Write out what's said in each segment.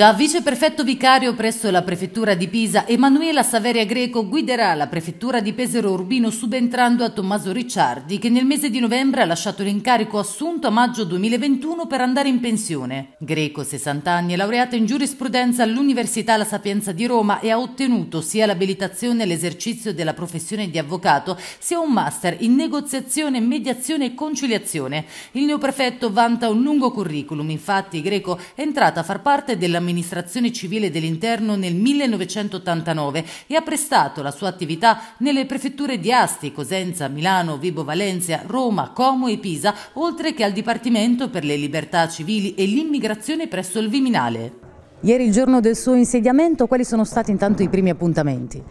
Già viceprefetto vicario presso la prefettura di Pisa, Emanuela Saveria Greco guiderà la prefettura di Pesero Urbino subentrando a Tommaso Ricciardi che nel mese di novembre ha lasciato l'incarico assunto a maggio 2021 per andare in pensione. Greco, 60 anni, è laureata in giurisprudenza all'Università La Sapienza di Roma e ha ottenuto sia l'abilitazione all'esercizio della professione di avvocato sia un master in negoziazione, mediazione e conciliazione. Il neoprefetto vanta un lungo curriculum, infatti Greco è entrata a far parte della dell'amministrazione civile dell'interno nel 1989 e ha prestato la sua attività nelle prefetture di Asti, Cosenza, Milano, Vibo Valencia, Roma, Como e Pisa, oltre che al Dipartimento per le libertà civili e l'immigrazione presso il Viminale. Ieri il giorno del suo insediamento, quali sono stati intanto i primi appuntamenti?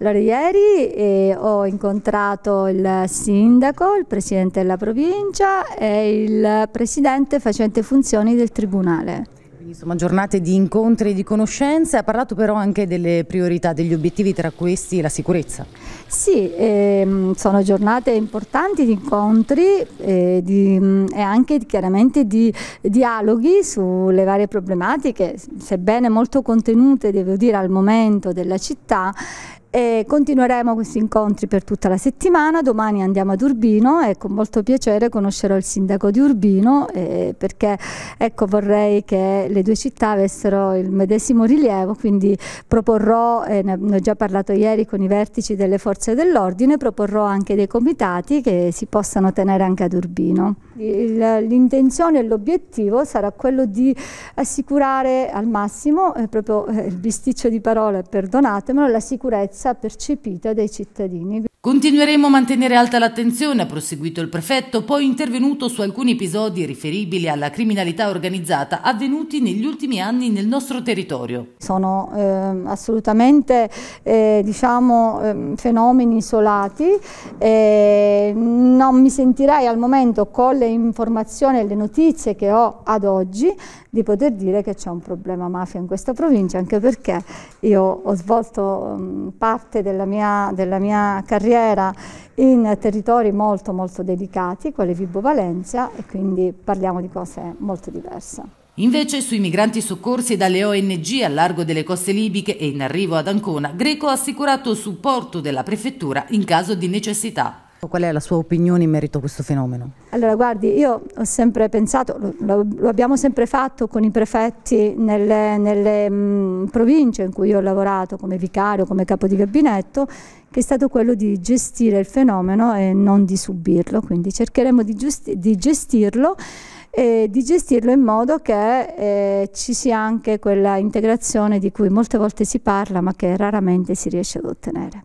Allora, ieri eh, ho incontrato il sindaco, il presidente della provincia e il presidente facente funzioni del tribunale. Insomma, giornate di incontri e di conoscenze, ha parlato però anche delle priorità, degli obiettivi, tra questi la sicurezza. Sì, ehm, sono giornate importanti di incontri eh, di, mm, e anche chiaramente di dialoghi sulle varie problematiche, sebbene molto contenute, devo dire, al momento della città, e continueremo questi incontri per tutta la settimana. Domani andiamo ad Urbino e con molto piacere conoscerò il sindaco di Urbino eh, perché ecco, vorrei che le due città avessero il medesimo rilievo. Quindi proporrò, eh, ne ho già parlato ieri con i vertici delle forze dell'ordine, proporrò anche dei comitati che si possano tenere anche ad Urbino. L'intenzione e l'obiettivo sarà quello di assicurare al massimo, eh, proprio eh, il bisticcio di parole, perdonatemelo, la sicurezza sicurezza percepita dai cittadini. Continueremo a mantenere alta l'attenzione, ha proseguito il prefetto, poi intervenuto su alcuni episodi riferibili alla criminalità organizzata avvenuti negli ultimi anni nel nostro territorio. Sono eh, assolutamente eh, diciamo, eh, fenomeni isolati, non mi sentirei al momento con le informazioni e le notizie che ho ad oggi di poter dire che c'è un problema mafia in questa provincia, anche perché io ho svolto mh, ehm, parte della mia, della mia carriera carriera in territori molto molto delicati, quale Vibo Valencia, e quindi parliamo di cose molto diverse. Invece sui migranti soccorsi dalle ONG a largo delle coste libiche e in arrivo ad Ancona, Greco ha assicurato supporto della prefettura in caso di necessità. Qual è la sua opinione in merito a questo fenomeno? Allora guardi, io ho sempre pensato, lo, lo abbiamo sempre fatto con i prefetti nelle, nelle mh, mm, province in cui ho lavorato come vicario, come capo di gabinetto, che è stato quello di gestire il fenomeno e non di subirlo, quindi cercheremo di, di gestirlo e di gestirlo in modo che eh, ci sia anche quella integrazione di cui molte volte si parla ma che raramente si riesce ad ottenere.